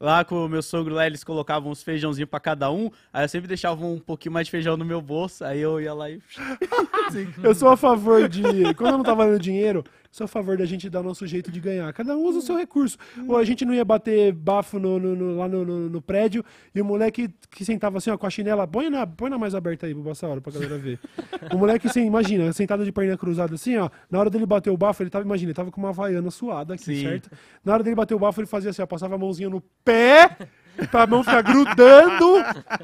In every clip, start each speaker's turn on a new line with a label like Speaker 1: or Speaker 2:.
Speaker 1: Lá com o meu sogro lá, eles colocavam uns feijãozinhos para cada um. Aí eu sempre deixava um pouquinho mais de feijão no meu bolso. Aí eu ia lá e.
Speaker 2: eu sou a favor de. Quando eu não tava dando dinheiro, sou a favor da gente dar nosso jeito de ganhar. Cada um usa o seu recurso. Ou a gente não ia bater bafo no, no, no, lá no, prédio e o moleque que sentava assim, ó, com a chinela, põe na, põe na mais aberta aí, Bubassa Hora, pra galera ver. o moleque, assim, imagina, sentado de perna cruzada assim, ó, na hora dele bater o bafo, ele tava, imagina, ele tava com uma vaiana suada aqui, Sim. certo? Na hora dele bater o bafo, ele fazia assim, ó, passava a mãozinha no pé, pra mão ficar grudando,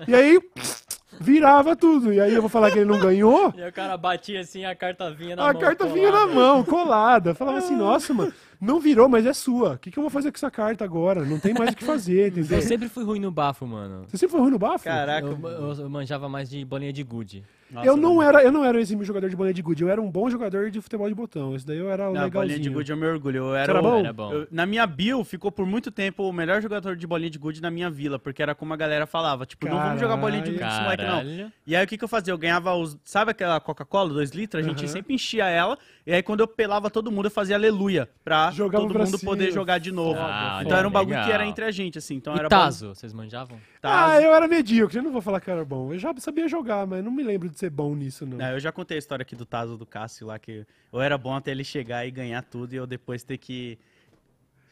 Speaker 2: e aí... Pss, virava tudo. E aí eu vou falar que ele não ganhou.
Speaker 3: E o cara batia assim, a carta vinha na a mão. A carta colada. vinha na mão,
Speaker 2: colada. Falava assim, ah. nossa, mano, não virou, mas é sua. O que, que eu vou fazer com essa carta agora? Não tem mais o que fazer, entendeu? Eu sempre
Speaker 3: fui ruim no bafo, mano. Você sempre foi ruim no bafo? Caraca. Eu, eu, manjava mais de bolinha de gude. eu, não era,
Speaker 2: eu não era esse meu jogador de bolinha de gude, eu era um bom jogador de futebol de botão. Esse daí eu era o não, legalzinho. bolinha de gude eu me
Speaker 1: orgulho. Eu era, era bom? Era bom. Eu, na minha bio, ficou por muito tempo o melhor jogador de bolinha de gude na minha vila, porque era como a galera falava, tipo, Caralho. não vamos jogar bolinha de gude esse moleque não. E aí o que, que eu fazia? Eu ganhava os... Sabe aquela Coca-Cola, 2 litros? A gente uhum. sempre enchia ela, e aí quando eu pelava todo mundo, eu fazia aleluia pra jogar, todo mundo cima. poder jogar de novo. Ah, então era um bagulho legal. que era entre a gente, assim. Então era Tazo, bom... vocês manjavam? Tazo. Ah, eu
Speaker 2: era medíocre, eu não vou falar que era bom. Eu já sabia jogar, mas não me lembro de ser bom nisso, não. não
Speaker 1: eu já contei a história aqui do Tazo do Cássio lá, que eu era bom até ele chegar e ganhar tudo e eu depois ter que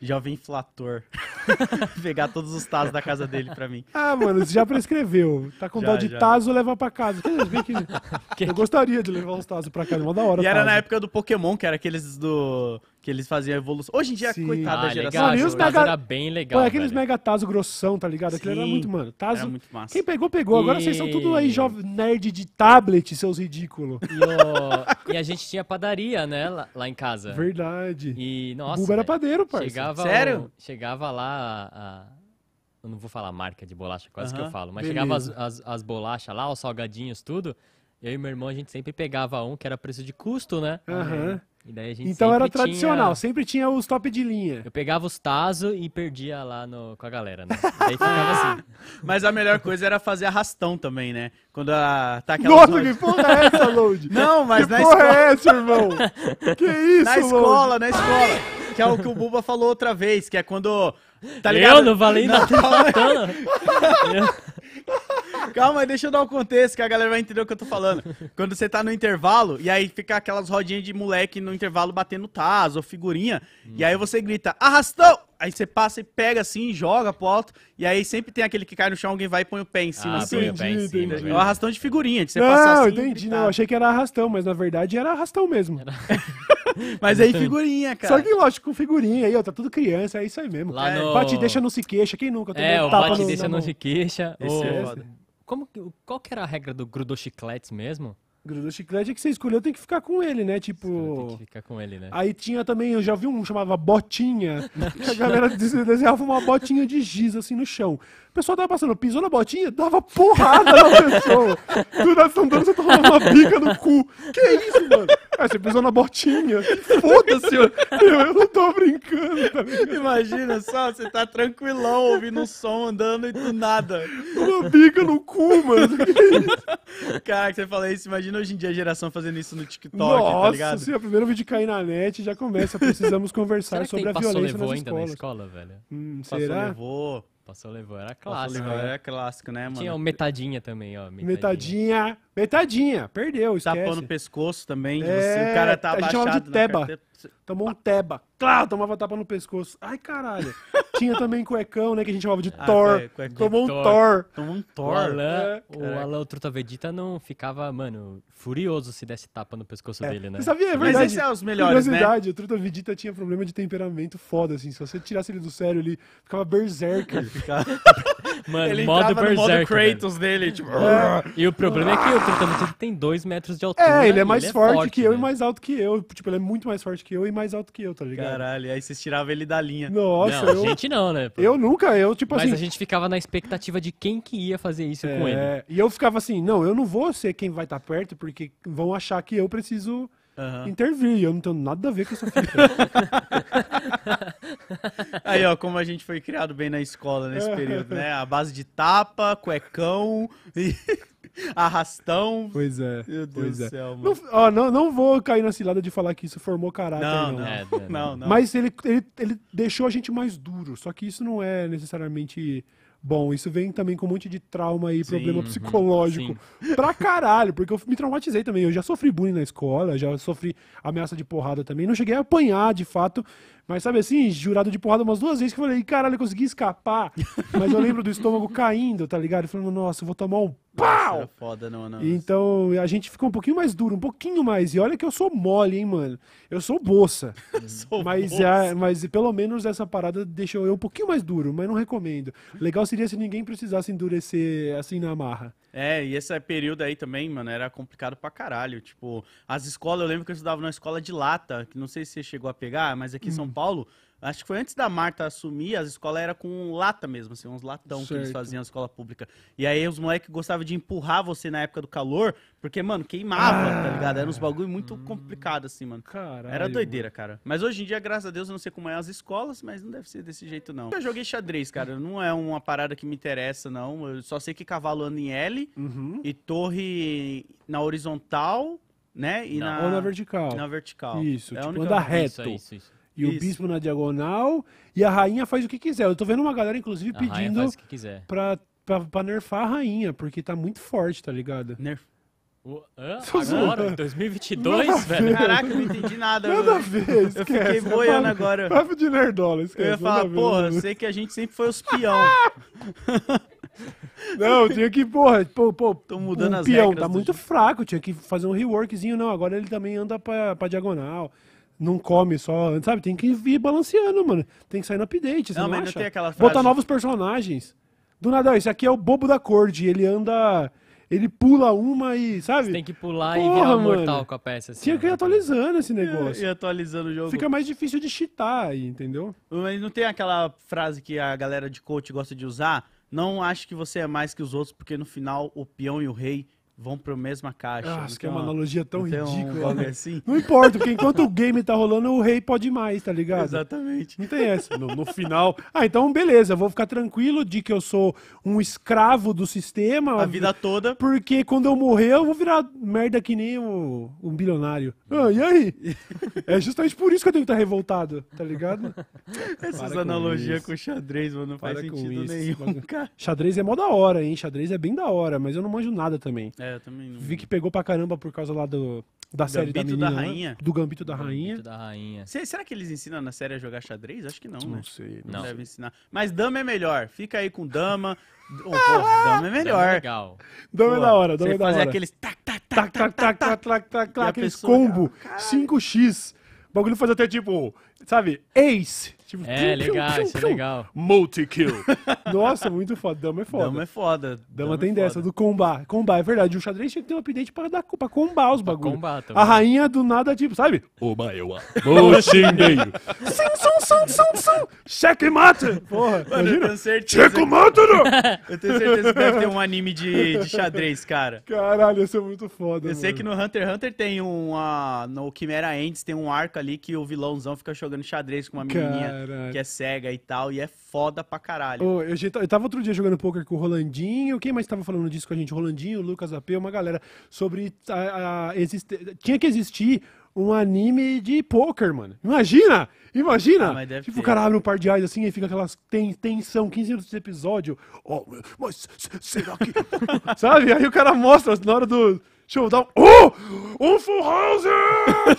Speaker 1: Jovem inflator. Pegar todos os tazos da casa dele pra mim.
Speaker 2: Ah, mano, você já prescreveu. Tá com já, dó de já. tazo, leva pra casa. Eu gostaria de levar os tazos pra casa, uma da hora. E tazo. era na
Speaker 1: época do Pokémon, que era aqueles do que eles faziam a evolução. Hoje em dia, Sim. coitada ah, geração. Legal, mano, os mega... era bem legal. Pô, aqueles velho.
Speaker 2: mega Tazo grossão, tá ligado? Aquilo Sim, era muito, mano. Tazo... Era muito massa. Quem pegou, pegou. E... Agora vocês são tudo aí jovem nerd de tablet, seus ridículos. E, o...
Speaker 3: e, a gente tinha padaria, né? Lá, lá em casa.
Speaker 2: Verdade. E, nossa. O Buba era padeiro, parceiro. Chegava Sério?
Speaker 3: O... Chegava lá a... Eu não vou falar marca de bolacha, quase uh -huh. que eu falo. Mas Beleza. chegava as, as, as bolachas lá, os salgadinhos, tudo. Eu e meu irmão, a gente sempre pegava um que era preço de custo, né? Aham. então era tradicional, tinha...
Speaker 2: sempre tinha os top de linha. Eu
Speaker 3: pegava os Tazo e perdia lá no... com a
Speaker 1: galera, né? Daí ficava assim. Mas a melhor coisa era fazer arrastão também, né? Quando a... tá aquela. Nossa, que porra é essa, Load? Não, mas que na escola. Que porra é
Speaker 3: essa, irmão? que isso, Na escola, na escola.
Speaker 1: Que é o que o Buba falou outra vez, que é quando. Tá ligado? Eu não falei nada. Calma, deixa eu dar o um contexto que a galera vai entender o que eu tô falando. Quando você tá no intervalo, e aí fica aquelas rodinhas de moleque no intervalo batendo taz ou figurinha, hum. e aí você grita, arrastão! Aí você passa e pega assim, joga pro alto, e aí sempre tem aquele que cai no chão, alguém vai e põe o pé em ah, cima. Ah, assim. põe o assim. pé em cima. Assim, é um arrastão de figurinha, de você não, passar assim. Entendi,
Speaker 2: não, entendi, não. Achei que era arrastão, mas na verdade era arrastão mesmo. Era... mas é aí figurinha, cara. Só que lógico, figurinha aí, ó, tá tudo criança, é isso aí mesmo. Lá é. no... Bate deixa não se queixa, quem nunca? É, o bate deixa não se queixa. Esse oh, é
Speaker 3: como, qual que era a regra do grudou
Speaker 2: chicletes mesmo? Grudou chiclete é que você escolheu, tem que ficar com ele, né? Tipo. Tem que ficar com ele, né? Aí tinha também, eu já vi um chamava Botinha. a galera desenhava uma botinha de giz assim no chão. O pessoal tava passando, pisou na botinha, dava porrada na pessoa. Do nada, você dando, você tá uma bica no cu. Que isso, mano? Ah, você pisou na botinha.
Speaker 1: Foda-se, eu, eu não tô brincando, tá ligado? Imagina só, você tá tranquilão ouvindo um som andando e do nada. Uma bica no cu, mano. Que isso? Cara, que você fala isso, imagina hoje em dia a geração fazendo isso no TikTok, tá Nossa, tá ligado? Nossa, é
Speaker 2: o primeiro vídeo cair na net já começa, precisamos conversar será sobre a violência levou nas ainda na escola, velho?
Speaker 3: Hum, será? levou. Passou levou, era clássico. Passou levou, né? era clássico, né, mano? Tinha o metadinha também, ó. Metadinha. Metadinha,
Speaker 2: metadinha perdeu, esquece. Tapou no
Speaker 3: pescoço também, é, você, o cara tá abaixado. A gente de teba. Carteira.
Speaker 2: Tomou um teba. Claro, tomava tapa no pescoço. Ai, caralho. Tinha também cuecão, né? Que a gente chamava de ah, Thor. É, tomou um Thor. Thor. Tomou um Thor. O Alan,
Speaker 3: é, o Truta Vegeta não ficava, mano, furioso se desse tapa no pescoço é. dele, né? Você sabia? É verdade. Mas esse é os melhores, verdade,
Speaker 2: né? o Truta Vegeta tinha problema de temperamento foda, assim. Se você tirasse ele do sério, ele ficava berserker. Ficava... Mano, ele modo Berserker. modo Kratos velho. dele, tipo... É. E o problema é que
Speaker 3: o Trotamutant tem 2 metros de altura. É, ele é né? mais ele é forte, é forte, que
Speaker 2: eu e né? mais alto que eu. Tipo, ele é muito mais forte que eu e mais alto que eu, tá ligado?
Speaker 3: Caralho, aí vocês tiravam ele da linha. Nossa, não, eu... a gente não, né? Pô?
Speaker 2: Eu nunca, eu tipo Mas assim... Mas a
Speaker 3: gente ficava na expectativa de quem que ia fazer isso é... com ele.
Speaker 2: E eu ficava assim, não, eu não vou ser quem vai estar tá perto, porque vão achar que eu preciso... Uhum. Intervir, eu não tenho nada a ver com essa fita.
Speaker 1: Aí, ó, como a gente foi criado bem na escola nesse é. período, né? A base de tapa, cuecão e arrastão.
Speaker 2: Pois é. Meu Deus do é. céu, é. mano. Não, ó, não, não vou cair na cilada de falar que isso formou caráter, não. Não, não, é, não. não, não. Mas ele, ele, ele deixou a gente mais duro, só que isso não é necessariamente Bom, isso vem também com um monte de trauma e problema uhum, psicológico. Sim. Pra caralho, porque eu me traumatizei também. Eu já sofri bullying na escola, já sofri ameaça de porrada também. Não cheguei a apanhar, de fato, mas sabe assim, jurado de porrada umas duas vezes que eu falei, caralho, eu consegui escapar. Mas eu lembro do estômago caindo, tá ligado? Falando, nossa, eu vou tomar um
Speaker 1: pau! Nossa, foda, não, né, não.
Speaker 2: Então a gente ficou um pouquinho mais duro, um pouquinho mais. E olha que eu sou mole, hein, mano. Eu sou boça. sou mas, É, mas pelo menos essa parada deixou eu um pouquinho mais duro, mas não recomendo. Legal seria se ninguém precisasse endurecer assim na marra.
Speaker 1: É, e esse período aí também, mano, era complicado pra caralho. Tipo, as escolas, eu lembro que eu estudava numa escola de lata, que não sei se você chegou a pegar, mas aqui em São hum. Paulo, Acho que foi antes da Marta assumir, as escolas eram com lata mesmo, assim, uns latão certo. que eles faziam na escola pública. E aí os moleques gostavam de empurrar você na época do calor, porque, mano, queimava, tá ah, tá ligado? Era uns bagulho muito hum, complicado, assim, mano. Caralho, Era doideira, cara. Mas hoje em dia, graças a Deus, eu não sei como é as escolas, mas não deve ser desse jeito, não. Eu joguei xadrez, cara. Não é uma parada que me interessa, não. Eu só sei que cavalo anda em L uhum. e torre na horizontal né? E na, Ou na vertical. Na vertical. Isso, é tipo, anda reto. Isso, isso, isso
Speaker 2: e Isso. o bispo na diagonal, e a rainha faz o que quiser. Eu tô vendo uma galera, inclusive, a pedindo faz o que quiser. Pra, pra, pra nerfar a rainha, porque tá muito forte, tá ligado? Nerf. O, agora, 2022, nada velho? Caraca, eu não entendi nada. Nada a ver, esquece. Eu fiquei boiando agora. Papo de nerdola, esquece. Eu ia falar, porra, eu sei
Speaker 1: que a gente sempre foi os peão.
Speaker 3: Não, tinha
Speaker 2: que, porra, pô, pô, Tô mudando um as peão tá muito fraco, tinha que fazer um reworkzinho, não, agora ele também anda pra, pra diagonal não come só, sabe? Tem que ir balanceando, mano. Tem que sair no update, não, não, não tem aquela frase... Botar novos personagens. Do nada, esse aqui é o bobo da de ele anda... Ele pula uma e, sabe? Você tem que pular Porra, e virar mortal com a peça. Assim, Tinha que ir né? atualizando esse é, negócio. E, e atualizando o jogo. Fica mais difícil de cheatar aí, entendeu?
Speaker 1: Mas não tem aquela frase que a galera de coach gosta de usar? Não acho que você é mais que os outros, porque no final o peão e o rei vão para a mesma caixa. Nossa, que é uma, analogia
Speaker 2: tão ridícula. Um né? assim. Não importa, porque enquanto o game tá rolando, o rei pode mais, tá ligado? Exatamente. Não tem essa. No, no final. Ah, então beleza, vou ficar tranquilo de que eu sou um escravo do sistema. A vida toda. Porque quando eu morrer, eu vou virar merda que nem um, um bilionário. Ah, e aí? é justamente por isso que eu tenho que estar tá revoltado, tá ligado?
Speaker 1: Essas analogias com, com, xadrez, mano, não Para faz sentido nenhum, cara.
Speaker 2: Xadrez é mó da hora, hein? Xadrez é bem da hora, mas eu não manjo nada também. É, eu também não. Vi que pegou pra caramba por causa lá do, da série Gambito da, menina, da né? Rainha. Né? Do Gambito da Rainha. Gambito da Rainha.
Speaker 1: Cê, será que eles ensinam na série a jogar xadrez? Acho que não, né? Não sei. Não, não. deve ensinar. Mas dama é melhor. Fica aí com dama. oh, dama é melhor. Dama é legal. Dama é da hora, dama é da hora. fazer aqueles tac,
Speaker 2: tac, tac, tac, tac, tac, tac, tac, tac, aqueles combo. 5x. O bagulho faz até tipo, sabe? Ace. Tipo, é, piu, legal, piu, isso é piu, é legal. Multi-kill. Nossa, muito foda. Dama é foda. Dama é foda. Dama, Dama é tem é dessa, do combar. Combar, é verdade. O xadrez tinha que ter um update pra, dar, pra combar os bagulhos. Combar A rainha do nada, tipo, sabe? O Maewa. O xingueiro. Sim, som, som, som, som. Checkmate. Porra, Mano, imagina. eu tenho certeza. Checkmate, não? Eu tenho certeza que deve ter um anime de, de xadrez, cara. Caralho, isso é muito foda, Eu mano. sei que no
Speaker 1: Hunter x Hunter tem uma... No Chimera Ends tem um arco ali que o vilãozão fica jogando xadrez com uma menininha. Caralho. que é cega e tal, e é foda pra caralho. Ô, eu,
Speaker 2: eu tava outro dia jogando poker com o Rolandinho, quem mais tava falando disso com a gente? O Rolandinho, o Lucas AP, uma galera, sobre a, a existe... tinha que existir um anime de poker, mano. Imagina! Imagina! Ah, tipo, o cara abre um par de eyes assim e fica aquelas ten tensão, 15 minutos de episódio. Ó, oh, mas será que. Sabe? Aí o cara mostra na hora do showdown. Oh! Um full house!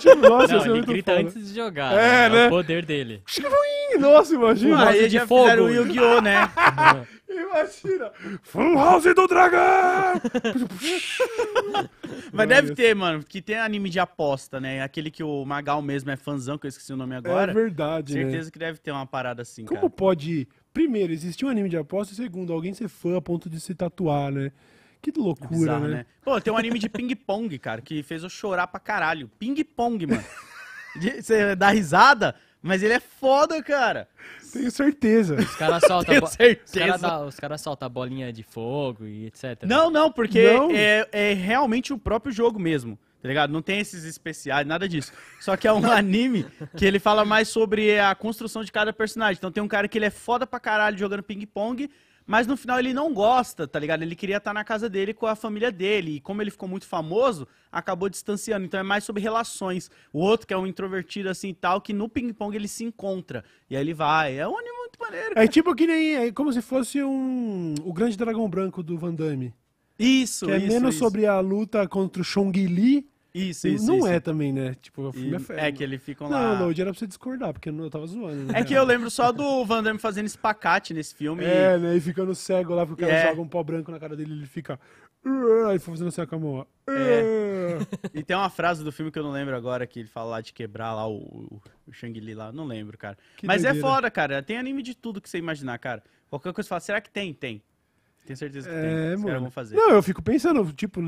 Speaker 2: Tipo, nossa, não, é ele é grita foda. antes de jogar. É, né?
Speaker 3: né? É o né? poder dele.
Speaker 2: Nossa, imagina. Full de fogo. o Yu-Gi-Oh, né? imagina. Full house do dragão! Mas deve ter,
Speaker 1: mano, que tem anime de aposta, né? Aquele que o Magal mesmo é fãzão que eu esqueci o nome agora. É verdade, né? Certeza né? que deve ter uma parada assim, Como cara.
Speaker 2: pode... Primeiro, existir um anime de aposta e segundo, alguém ser fã a ponto de se tatuar, né? Que loucura, é bizarro, né? né?
Speaker 1: Pô, tem um anime de ping-pong, cara, que fez eu chorar pra caralho. Ping-pong, mano. Você dá risada, mas ele é foda, cara. Tenho certeza. Os caras soltam bo...
Speaker 3: cara solta bolinha de fogo e etc. Não, não, porque não. É,
Speaker 1: é realmente o próprio jogo mesmo tá ligado? Não tem esses especiais, nada disso. Só que é um anime que ele fala mais sobre a construção de cada personagem. Então tem um cara que ele é foda pra caralho jogando ping-pong, mas no final ele não gosta, tá ligado? Ele queria estar tá na casa dele com a família dele. E como ele ficou muito famoso, acabou distanciando. Então é mais sobre relações. O outro, que é um introvertido assim e tal, que no ping-pong ele se encontra. E aí ele vai. É um anime muito
Speaker 2: maneiro. É cara. É tipo que nem. É como se fosse um. O Grande Dragão Branco do Van Damme. Isso, que é isso, menos isso. sobre a luta contra o Chong Li isso, isso. Não isso. é também, né? Tipo, o filme e é É que eles ficam lá. Não, hoje era pra você discordar, porque eu tava zoando. Né? É que eu
Speaker 1: lembro só do Van Damme fazendo espacate nesse filme. É, e...
Speaker 2: né? E ficando cego lá, porque o cara é. joga um pó branco na cara dele e ele fica. Aí fazendo assim com a mão. É.
Speaker 1: e tem uma frase do filme que eu não lembro agora, que ele fala lá de quebrar lá o, o, o Shang-Li lá. Não lembro, cara. Que Mas é doideira. é foda, cara. Tem anime de tudo que você imaginar, cara. Qualquer coisa você fala, será que tem? Tem. Tenho certeza que é, tem. Mano. fazer. Não, eu
Speaker 2: fico pensando, tipo,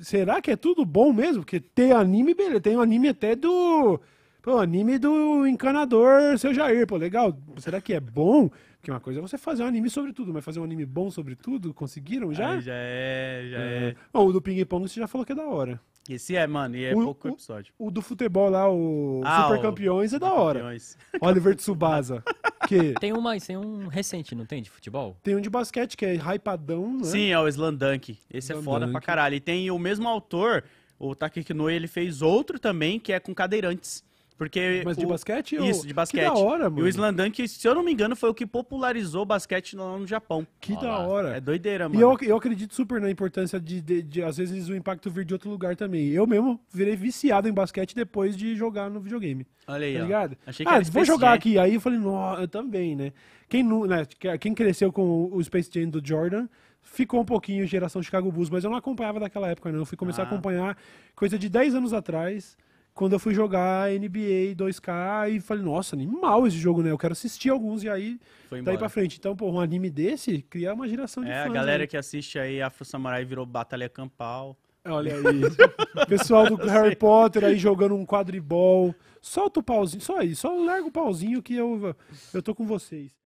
Speaker 2: será que é tudo bom mesmo? Porque tem anime, beleza. Tem um anime até do. Pô, anime do encanador seu Jair, pô, legal. Será que é bom? Porque uma coisa é você fazer um anime sobre tudo, mas fazer um anime bom sobre tudo, conseguiram já? Aí já é, já é. é. Bom, o do Ping Pong você já falou que é da hora
Speaker 3: esse é, mano, e é o, pouco o, episódio.
Speaker 2: O do futebol lá, o ah, Super Campeões, o... é da hora. Oliver Tsubasa. que...
Speaker 3: Tem, mais tem um recente, não tem, de futebol?
Speaker 2: Tem um de basquete que é hypadão, né? Sim,
Speaker 1: é o Slandunk. Esse é foda pra caralho. E tem o mesmo autor, o Takekinoe, ele fez outro também, que é com cadeirantes. Porque Mas de basquete? Isso, de basquete. Que da hora, mano. E o Slandan, que, se eu não me engano, foi o que popularizou o basquete lá no
Speaker 2: Japão. Que Olha da lá. hora.
Speaker 1: É doideira, mano. E eu,
Speaker 2: eu acredito super na importância de, de, de, às vezes, o impacto vir de outro lugar também. Eu mesmo virei viciado em basquete depois de jogar no videogame. Olha aí, tá ó. ligado? Achei que ah, era vou jogar aqui. Aí eu falei, nossa, eu também, né? Quem, né? Quem cresceu com o Space Jam do Jordan ficou um pouquinho geração Chicago Bulls, mas eu não acompanhava daquela época, não. Eu fui começar ah. a acompanhar coisa de 10 anos atrás quando eu fui jogar NBA 2K e falei, nossa, animal esse jogo, né? Eu quero assistir alguns e aí Foi daí pra frente. Então, pô, um anime desse cria uma geração de é, fãs. É, a galera
Speaker 1: né? que assiste aí Afro Samurai virou Batalha Campal. Olha
Speaker 2: aí. Pessoal do Harry Potter aí jogando um quadribol. Solta o pauzinho, só aí, só larga o pauzinho que eu, eu tô com vocês.